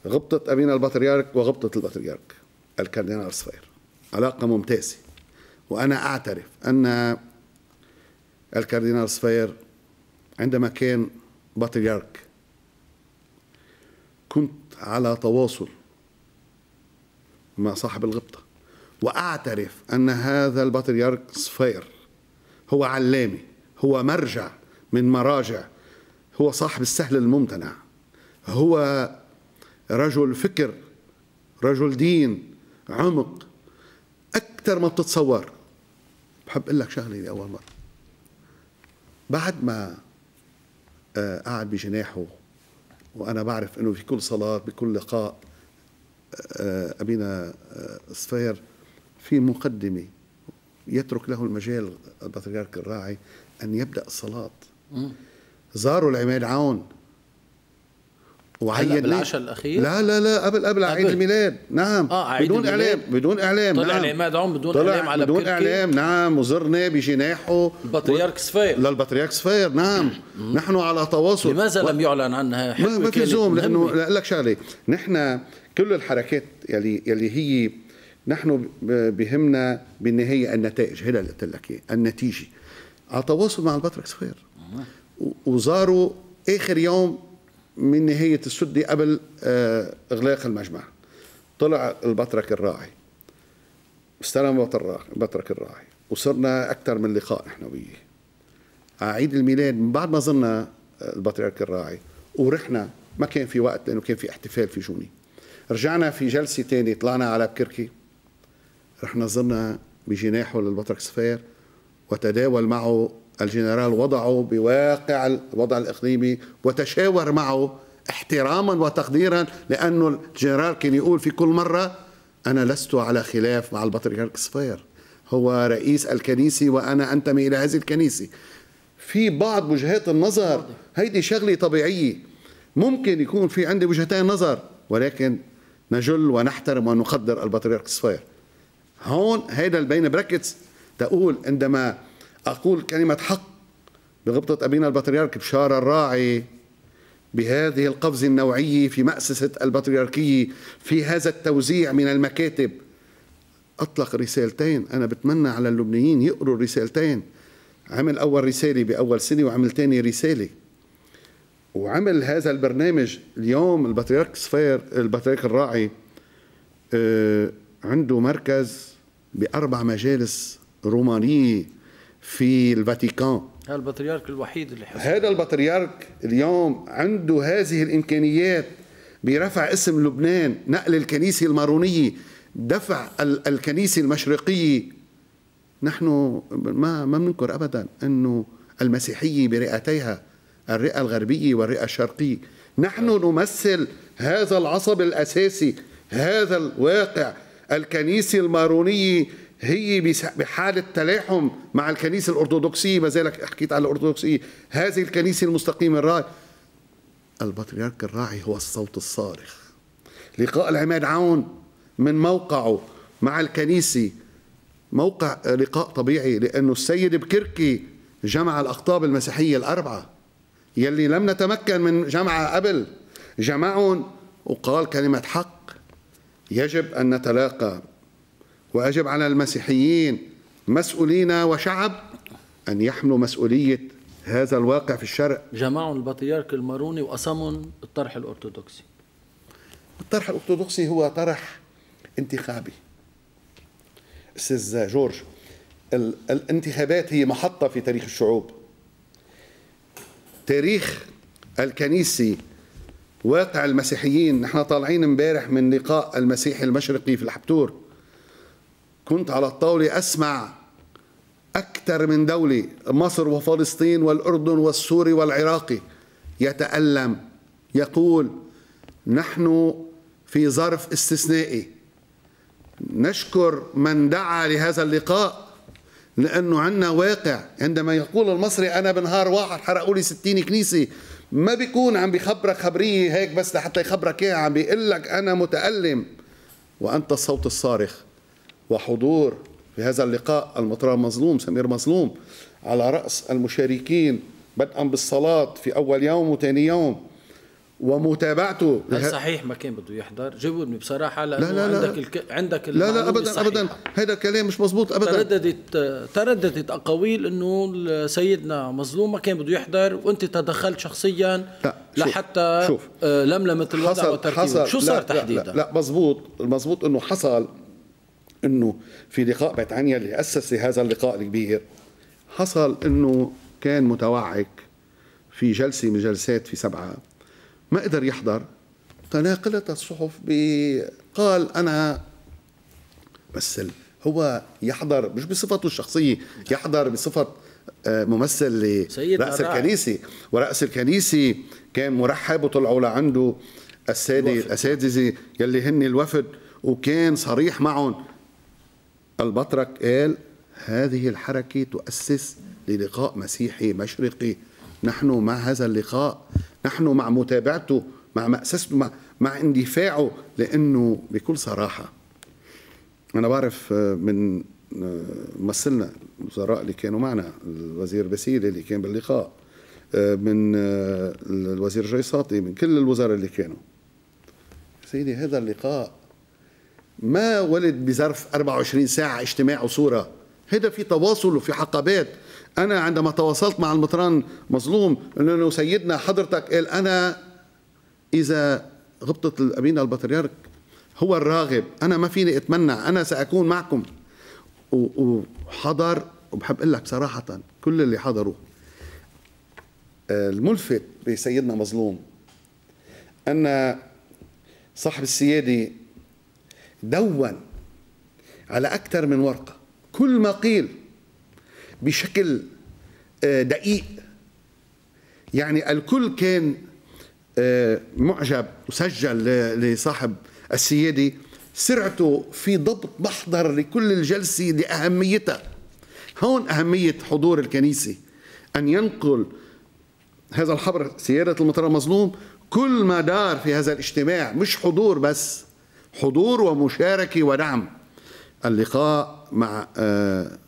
غبطة أبينا البطريرك وغبطة البطريرك الكاردينال صفير علاقة ممتازة وأنا أعترف أن الكاردينال سفير عندما كان بطريرك كنت على تواصل مع صاحب الغبطة وأعترف أن هذا البطريرك صفير هو علامي هو مرجع من مراجع هو صاحب السهل الممتنع هو رجل فكر رجل دين عمق أكثر ما بتتصور بحب أقول لك شغلة لأول مرة بعد ما آه، قعد بجناحه وانا بعرف انه في كل صلاه بكل لقاء ابينا آه، آه، صفير في مقدمه يترك له المجال البطريرك الراعي ان يبدا الصلاه زاروا العماد عون وعين بالعشاء الاخير لا لا لا قبل قبل عيد الميلاد نعم آه عيد بدون الميلاد. اعلام بدون اعلام طلع نعم. عماد عم بدون طلع اعلام على بدون بكركي. اعلام نعم وزرنا بجناحه جناحه البطريرك سفير للبطريرك سفير نعم نحن على تواصل لماذا و... لم يعلن عنها ما, ما في زوم لانه لاقول لك شغله نحن كل الحركات يلي يلي هي نحن بهمنا بالنهايه النتائج هلا اللي قلت لك النتيجه على تواصل مع البطريرك سفير وزاروا اخر يوم من نهاية السد قبل آه، إغلاق المجمع طلع البطرك الراعي استلم بطرك الراعي وصرنا أكثر من لقاء نحن وياه عيد الميلاد من بعد ما زرنا آه، البطريرك الراعي ورحنا ما كان في وقت لأنه كان في احتفال في جوني رجعنا في جلسة تانية طلعنا على بكركي رحنا زرنا بجناحه للبطرك سفير وتداول معه الجنرال وضعه بواقع الوضع الإقليمي وتشاور معه احتراما وتقديرا لأنه الجنرال كان يقول في كل مرة أنا لست على خلاف مع البطريرك صفير هو رئيس الكنيسة وأنا أنتمي إلى هذه الكنيسة في بعض وجهات النظر هيدي شغلة طبيعية ممكن يكون في عندي وجهتين نظر ولكن نجل ونحترم ونقدر البطريرك صفير هون هيدا البين بركتس تقول عندما أقول كلمة حق بغبطة أبينا البطريرك بشار الراعي بهذه القفز النوعي في مأسسة البطريركية في هذا التوزيع من المكاتب أطلق رسالتين أنا بتمنى على اللبنانيين يقروا الرسالتين عمل أول رسالة بأول سنة وعمل تاني رسالة وعمل هذا البرنامج اليوم البطريرك صفير البطريرك الراعي آه، عنده مركز بأربع مجالس رومانية في الفاتيكان هذا البطريرك الوحيد اللي حسن. هذا البطريرك اليوم عنده هذه الامكانيات برفع اسم لبنان نقل الكنيسه المارونيه دفع الكنيسه المشرقيه نحن ما ما بننكر ابدا انه المسيحيه برئتيها الرئه الغربيه والرئه الشرقيه نحن نمثل هذا العصب الاساسي هذا الواقع الكنيسه المارونيه هي بحالة تلاحم مع الكنيسة الأرثوذكسية ما زالك حكيت على الأرثوذكسية هذه الكنيسة المستقيمة الراعي البطريرك الراعي هو الصوت الصارخ لقاء العماد عون من موقعه مع الكنيسة موقع لقاء طبيعي لأنه السيد بكركي جمع الأقطاب المسيحية الأربعة يلي لم نتمكن من جمعها قبل جمعهم وقال كلمة حق يجب أن نتلاقى ويجب على المسيحيين مسؤولين وشعب أن يحملوا مسؤولية هذا الواقع في الشرق جمعهم البطريرك الماروني وأصمهم الطرح الأرثوذكسي الطرح الأرثوذكسي هو طرح انتخابي استاذ جورج الانتخابات هي محطة في تاريخ الشعوب تاريخ الكنيسي واقع المسيحيين نحن طالعين امبارح من لقاء المسيحي المشرقي في الحبتور كنت على الطاولة أسمع أكثر من دولة مصر وفلسطين والأردن والسوري والعراقي يتألم يقول نحن في ظرف استثنائي نشكر من دعا لهذا اللقاء لأنه عندنا واقع عندما يقول المصري أنا بنهار واحد حرقوا لي 60 كنيسة ما بيكون عم بخبرك خبرية هيك بس لحتى يخبرك إياها عم بيقول لك أنا متألم وأنت الصوت الصارخ وحضور في هذا اللقاء المطران مظلوم سمير مظلوم على رأس المشاركين بدءا بالصلاة في أول يوم وثاني يوم ومتابعته هل صحيح ما كان بده يحضر؟ جاوبني بصراحة لا لا لا عندك الك... عندك لا لا أبدا الصحيح. أبدا هذا الكلام مش مزبوط أبدا ترددت ترددت أقاويل إنه سيدنا مظلوم ما كان بده يحضر وأنت تدخلت شخصيا لا شوف لحتى شوف آه، لملمة الوضع حصل وترتيبه حصل شو صار لا تحديدا؟ لا, لا, لا مزبوط المزبوط إنه حصل انه في لقاء بيت عنيا اللي اسس لهذا اللقاء الكبير حصل انه كان متوعك في جلسه من جلسات في سبعه ما قدر يحضر تناقلت الصحف قال انا مثل هو يحضر مش بصفته الشخصيه يحضر بصفه آه، ممثل لرأس الكنيسة ورأس الكنيسة كان مرحب وطلعوا لعنده السادة الأساتذة يلي هن الوفد وكان صريح معهم البطرك قال هذه الحركة تؤسس للقاء مسيحي مشرقي نحن مع هذا اللقاء نحن مع متابعته مع مأسسته مع, مع اندفاعه لأنه بكل صراحة أنا بعرف آه، من آه، مثلنا الوزراء اللي كانوا معنا الوزير بسيلي اللي كان باللقاء آه، من الوزير جيساطي من كل الوزراء اللي كانوا سيدي هذا اللقاء ما ولد بظرف 24 ساعة اجتماع وصورة هذا في تواصل وفي حقبات أنا عندما تواصلت مع المطران مظلوم أنه سيدنا حضرتك قال أنا إذا غبطت الأمين البطريرك هو الراغب أنا ما فيني أتمنى أنا سأكون معكم وحضر وبحب أقول لك صراحة كل اللي حضروا الملفت بسيدنا مظلوم أن صاحب السيادة دون على أكثر من ورقة كل ما قيل بشكل آه، دقيق يعني الكل كان آه، معجب وسجل لصاحب السيادة سرعته في ضبط محضر لكل الجلسة لأهميتها هون أهمية حضور الكنيسة أن ينقل هذا الحبر سيادة المطر المظلوم كل ما دار في هذا الاجتماع مش حضور بس حضور ومشاركة ودعم اللقاء مع آه،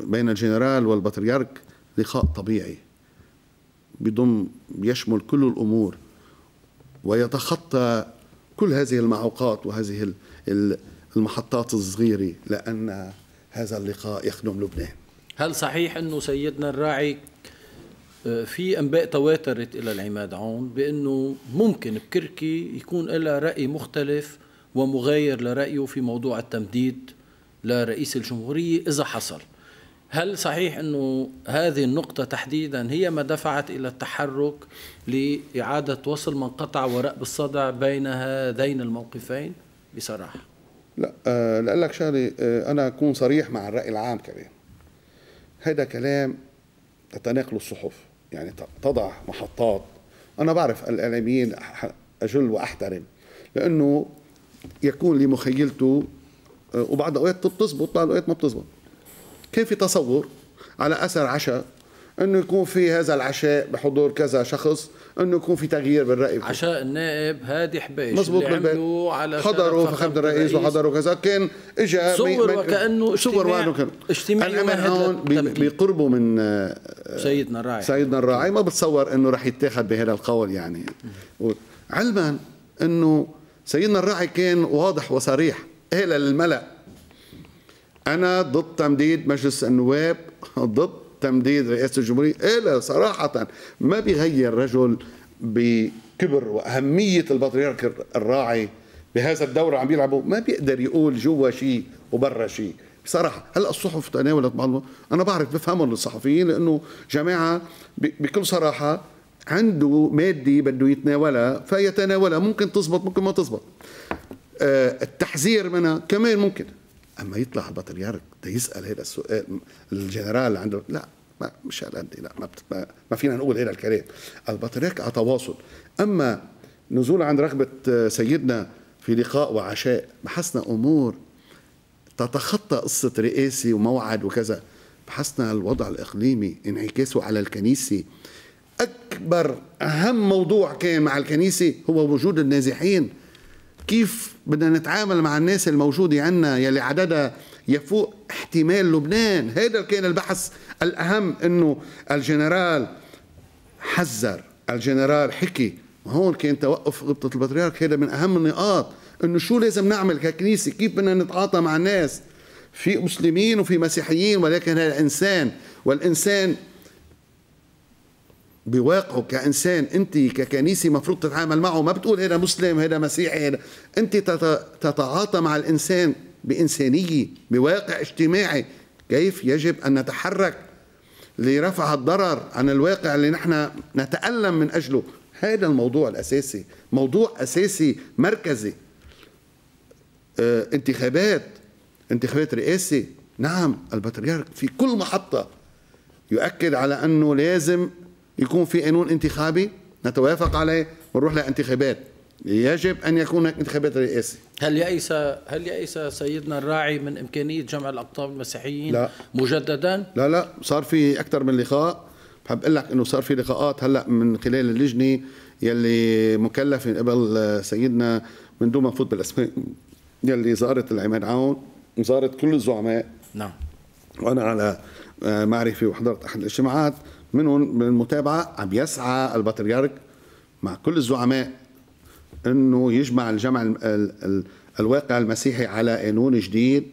بين الجنرال والبطريرك لقاء طبيعي بضم يشمل كل الأمور ويتخطى كل هذه المعوقات وهذه المحطات الصغيرة لأن هذا اللقاء يخدم لبنان هل صحيح أنه سيدنا الراعي آه، في انباء تواترت الى العماد عون بانه ممكن بكركي يكون لها راي مختلف ومغاير لرأيه في موضوع التمديد لرئيس الجمهورية إذا حصل هل صحيح أنه هذه النقطة تحديدا هي ما دفعت إلى التحرك لإعادة وصل من قطع وراء بالصدع بين هذين الموقفين بصراحة لا أه لأقول لك شغلة آه، أنا أكون صريح مع الرأي العام كمان هذا كلام تتناقله الصحف يعني تضع محطات أنا بعرف الإعلاميين أجل وأحترم لأنه يكون لمخيلته آه، وبعض الاوقات بتزبط بعض الاوقات ما بتزبط كان في تصور على اثر عشاء انه يكون في هذا العشاء بحضور كذا شخص انه يكون في تغيير بالراي بكل. عشاء النائب هادي حبيش مزبوط اللي على حضروا فخامه الرئيس وحضروا كذا كان اجى صور وكانه صور اجتماع اجتماع اجتماعي هون بقربه من آه، سيدنا الراعي سيدنا الراعي ما بتصور انه رح يتاخذ بهذا القول يعني علما انه سيدنا الراعي كان واضح وصريح قال إيه للملأ أنا ضد تمديد مجلس النواب ضد تمديد رئاسة الجمهورية قال إيه صراحة ما بيغير رجل بكبر وأهمية البطريرك الراعي بهذا الدور عم يلعبوا ما بيقدر يقول جوا شيء وبرا شيء بصراحه هلا الصحف تناولت بعضهم انا بعرف بفهمهم الصحفيين لانه جماعه بكل صراحه عنده مادة بده يتناولها فيتناولها ممكن تزبط ممكن ما تزبط آه، التحذير منها كمان ممكن اما يطلع البطريرك يارك يسال هذا السؤال الجنرال عنده لا ما مش هالقد لا ما, بت... ما فينا نقول هذا الكلام البطريرك على تواصل اما نزول عند رغبه سيدنا في لقاء وعشاء بحثنا امور تتخطى قصه رئاسي وموعد وكذا بحثنا الوضع الاقليمي انعكاسه على الكنيسه أكبر أهم موضوع كان مع الكنيسة هو وجود النازحين كيف بدنا نتعامل مع الناس الموجودة عنا يلي عددها يفوق احتمال لبنان هذا كان البحث الأهم أنه الجنرال حذر الجنرال حكي هون كان توقف غبطة البطريرك هذا من أهم النقاط أنه شو لازم نعمل ككنيسة كيف بدنا نتعاطى مع الناس في مسلمين وفي مسيحيين ولكن هذا الإنسان والإنسان بواقعه كانسان انت ككنيسه مفروض تتعامل معه ما بتقول هذا مسلم هذا مسيحي هذا انت تتعاطى مع الانسان بانسانيه بواقع اجتماعي كيف يجب ان نتحرك لرفع الضرر عن الواقع اللي نحن نتالم من اجله هذا الموضوع الاساسي موضوع اساسي مركزي اه انتخابات انتخابات رئاسي نعم البطريرك في كل محطه يؤكد على انه لازم يكون في قانون انتخابي نتوافق عليه ونروح لانتخابات يجب ان يكون هناك انتخابات رئاسي هل يئس هل يئس سيدنا الراعي من امكانيه جمع الاقطاب المسيحيين لا. مجددا؟ لا لا صار في اكثر من لقاء بحب اقول لك انه صار في لقاءات هلا من خلال اللجنه يلي مكلفه من قبل سيدنا من دون ما نفوت بالاسماء يلي زارت العماد عون وزارت كل الزعماء نعم وانا على آه، معرفه وحضرت احد الاجتماعات منهم المتابعة عم يسعى البطريرك مع كل الزعماء انه يجمع الجمع الواقع المسيحي على قانون جديد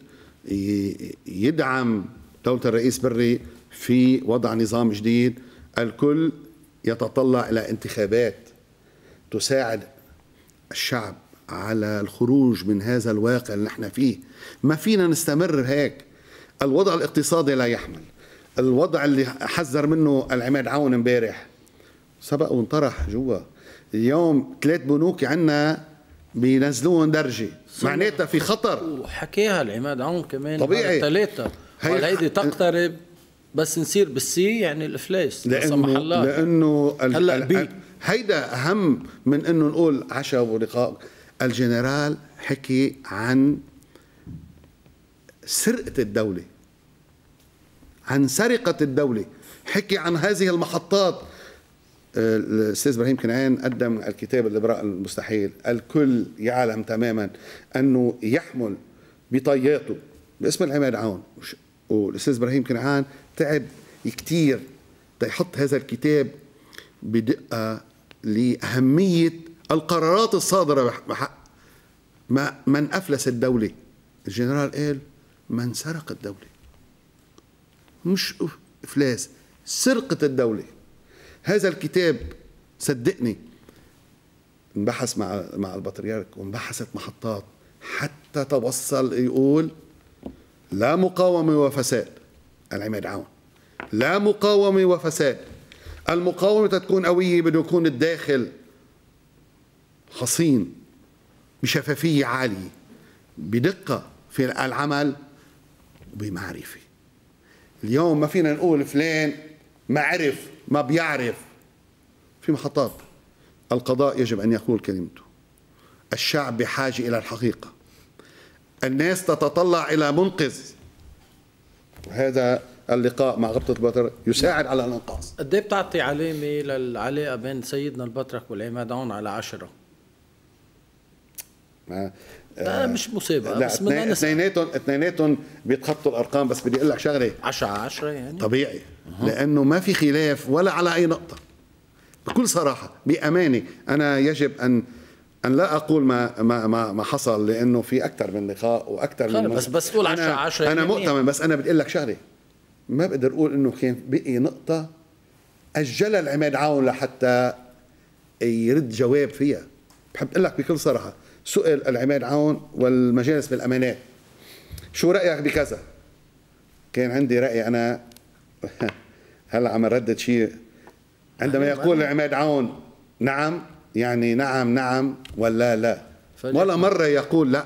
يدعم دولة الرئيس بري في وضع نظام جديد الكل يتطلع إلى انتخابات تساعد الشعب على الخروج من هذا الواقع اللي نحن فيه ما فينا نستمر هيك الوضع الاقتصادي لا يحمل الوضع اللي حذر منه العماد عون امبارح سبق وانطرح جوا اليوم ثلاث بنوك عندنا بينزلوهم درجه معناتها في خطر وحكيها العماد عون كمان طبيعي ثلاثه هيدي تقترب بس نصير بالسي يعني الافلاس لا سمح الله لانه هلا بي هيدا اهم من انه نقول عشاء ولقاء الجنرال حكي عن سرقه الدوله عن سرقة الدولة حكي عن هذه المحطات آه، الاستاذ ابراهيم كنعان قدم الكتاب الابراء المستحيل الكل يعلم تماما انه يحمل بطياته باسم العماد عون والاستاذ ابراهيم كنعان تعب كثير تيحط هذا الكتاب بدقه لاهميه القرارات الصادره بحق ما من افلس الدوله الجنرال قال من سرق الدوله مش إفلاس سرقة الدولة هذا الكتاب صدقني انبحث مع مع البطريرك وانبحثت محطات حتى توصل يقول لا مقاومة وفساد العماد عون لا مقاومة وفساد المقاومة تكون قوية بده يكون الداخل حصين بشفافية عالية بدقة في العمل وبمعرفة اليوم ما فينا نقول فلان ما عرف ما بيعرف في محطات القضاء يجب أن يقول كلمته الشعب بحاجة إلى الحقيقة الناس تتطلع إلى منقذ وهذا اللقاء مع غبطة البتر يساعد على الإنقاذ قد ايه بتعطي علامة للعلاقة بين سيدنا البطرك والعماد عون على عشرة ما آه، لا مش مصيبه لا بس اثنيناتهم اثنيناتهم بيتخطوا الارقام بس بدي اقول لك شغله 10 10 يعني طبيعي أه. لانه ما في خلاف ولا على اي نقطه بكل صراحه بامانه انا يجب ان ان لا اقول ما ما ما, ما حصل لانه في اكثر من لقاء واكثر من بس بس قول 10 10 انا يعني. مؤتمن بس انا بدي اقول لك شغله ما بقدر اقول انه كان بقي نقطه اجلها العماد عون لحتى يرد جواب فيها بحب اقول لك بكل صراحه سئل العماد عون والمجالس بالامانات شو رايك بكذا؟ كان عندي راي انا هلا عم ردد شيء عندما يقول العماد عون نعم يعني نعم نعم ولا لا ولا مره يقول لا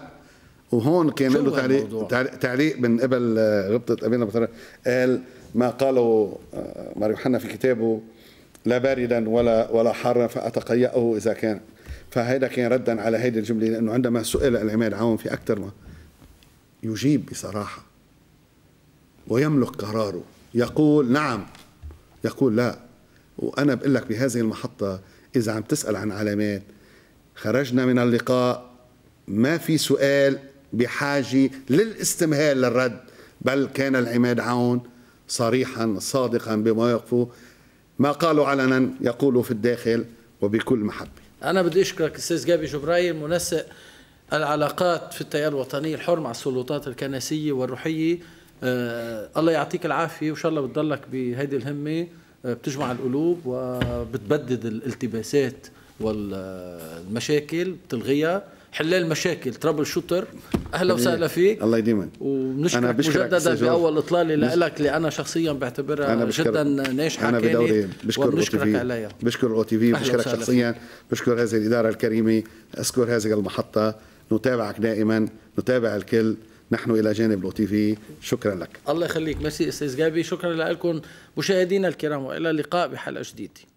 وهون كان له تعليق تعليق من قبل غبطه ابينا قال ما قاله آه، ماريو حنا في كتابه لا باردا ولا ولا حارا فاتقيأه اذا كان فهذا كان ردا على هيدي الجمله لانه عندما سئل العماد عون في اكثر ما يجيب بصراحه ويملك قراره يقول نعم يقول لا وانا بقول لك بهذه المحطه اذا عم تسال عن علامات خرجنا من اللقاء ما في سؤال بحاجه للاستمهال للرد بل كان العماد عون صريحا صادقا بمواقفه ما قالوا علنا يقولوا في الداخل وبكل محبه أنا بدي أشكرك أستاذ جابي جبرايل منسق العلاقات في التيار الوطني الحر مع السلطات الكنسية والروحية آه الله يعطيك العافية وإن شاء الله بتضلك بهيدي الهمة آه، بتجمع القلوب وبتبدد الالتباسات والمشاكل بتلغيها حلال مشاكل ترابل شوتر اهلا يعني وسهلا فيك الله يديمك وبنشكرك مجددا باول اطلاله لك اللي انا شخصيا بعتبرها أنا بشكر جدا ناجحه انا بدوري بشكر او تي في بشكر الاو تي في بشكرك شخصيا بشكر هذه الاداره الكريمه اذكر هذه المحطه نتابعك دائما نتابع الكل نحن الى جانب الاو تي في شكرا لك الله يخليك ميرسي استاذ جابي شكرا لكم مشاهدينا الكرام والى اللقاء بحلقه جديده